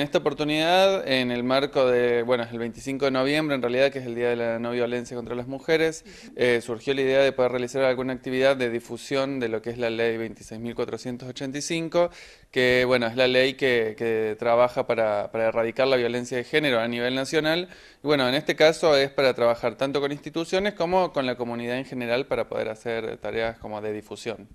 En esta oportunidad, en el marco de, bueno, es el 25 de noviembre, en realidad, que es el Día de la No Violencia contra las Mujeres, eh, surgió la idea de poder realizar alguna actividad de difusión de lo que es la ley 26.485, que, bueno, es la ley que, trabaja para, erradicar la violencia de género a nivel nacional. bueno, en este caso es para trabajar tanto con instituciones como con la comunidad en general para poder hacer tareas como de difusión.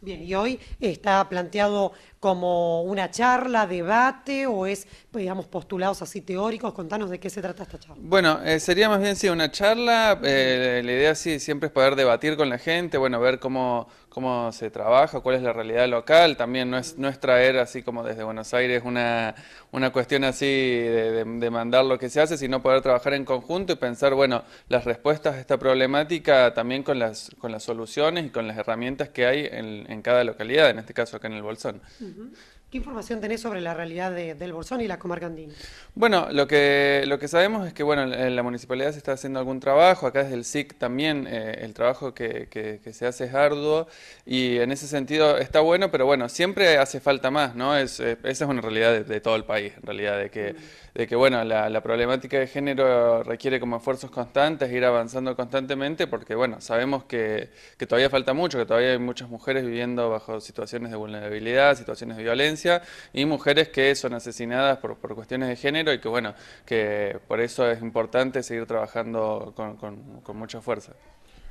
Bien, y hoy está planteado como una charla, debate o es, pues, digamos, postulados así teóricos? Contanos de qué se trata esta charla. Bueno, eh, sería más bien sí una charla. Eh, la idea sí siempre es poder debatir con la gente, bueno, ver cómo, cómo se trabaja, cuál es la realidad local. También no es, no es traer así como desde Buenos Aires una, una cuestión así de, de, mandar lo que se hace, sino poder trabajar en conjunto y pensar, bueno, las respuestas a esta problemática también con las, con las soluciones y con las herramientas que hay en, cada localidad, en este caso acá en el Bolsón. Mm. Mm-hmm. ¿Qué información tenés sobre la realidad del Bolsón y la comarca Bueno, lo que, lo que sabemos es que bueno, en la municipalidad se está haciendo algún trabajo, acá desde el SIC también eh, el trabajo que, se hace es arduo y en ese sentido está bueno, pero bueno, siempre hace falta más, ¿no? Es, eh, esa es una realidad de, todo el país, en realidad, de que, mm. de que bueno, la, problemática de género requiere como esfuerzos constantes, ir avanzando constantemente, porque bueno, sabemos que, que todavía falta mucho, que todavía hay muchas mujeres viviendo bajo situaciones de vulnerabilidad, situaciones de violencia, y mujeres que son asesinadas por, por cuestiones de género y que bueno, que por eso es importante seguir trabajando con, con mucha fuerza.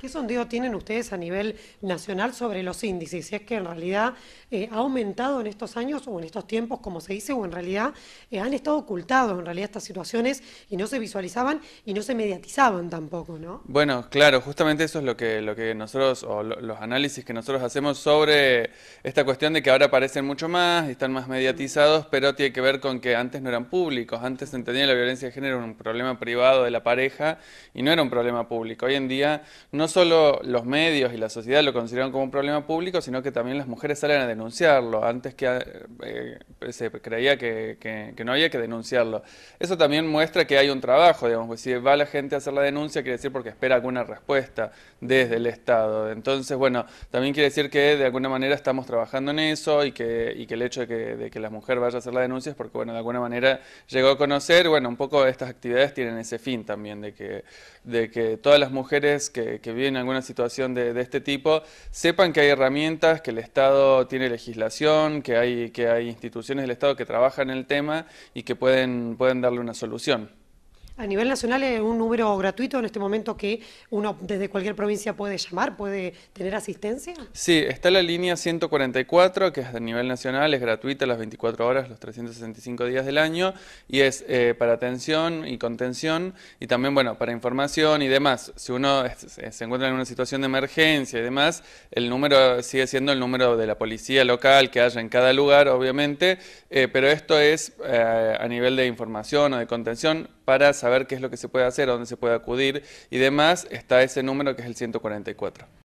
¿Qué sondeo tienen ustedes a nivel nacional sobre los índices? Si es que en realidad eh, ha aumentado en estos años o en estos tiempos, como se dice, o en realidad eh, han estado ocultados en realidad estas situaciones y no se visualizaban y no se mediatizaban tampoco, ¿no? Bueno, claro, justamente eso es lo que, lo que nosotros, o los análisis que nosotros hacemos sobre esta cuestión de que ahora aparecen mucho más y están más mediatizados, pero tiene que ver con que antes no eran públicos, antes se entendía la violencia de género era un problema privado de la pareja y no era un problema público. Hoy en día no solo los medios y la sociedad lo consideran como un problema público, sino que también las mujeres salen a denunciarlo, antes que eh, se creía que, no había que denunciarlo. Eso también muestra que hay un trabajo, digamos, pues si va la gente a hacer la denuncia, quiere decir porque espera alguna respuesta desde el Estado. Entonces, bueno, también quiere decir que de alguna manera estamos trabajando en eso y que, el hecho de que, la mujer vaya a hacer la denuncia es porque, bueno, de alguna manera llegó a conocer, bueno, un poco estas actividades tienen ese fin también, de que, todas las mujeres que, que viven en alguna situación de, este tipo, sepan que hay herramientas, que el Estado tiene legislación, que hay, que hay instituciones del Estado que trabajan en el tema y que pueden, pueden darle una solución. A nivel nacional es un número gratuito en este momento que uno desde cualquier provincia puede llamar, puede tener asistencia. Sí, está la línea 144, que es a nivel nacional, es gratuita las 24 horas, los 365 días del año, y es eh, para atención y contención, y también, bueno, para información y demás. Si uno se encuentra en una situación de emergencia y demás, el número sigue siendo el número de la policía local que haya en cada lugar, obviamente, eh, pero esto es eh, a nivel de información o de contención para saber ver qué es lo que se puede hacer, a dónde se puede acudir y demás, está ese número que es el 144.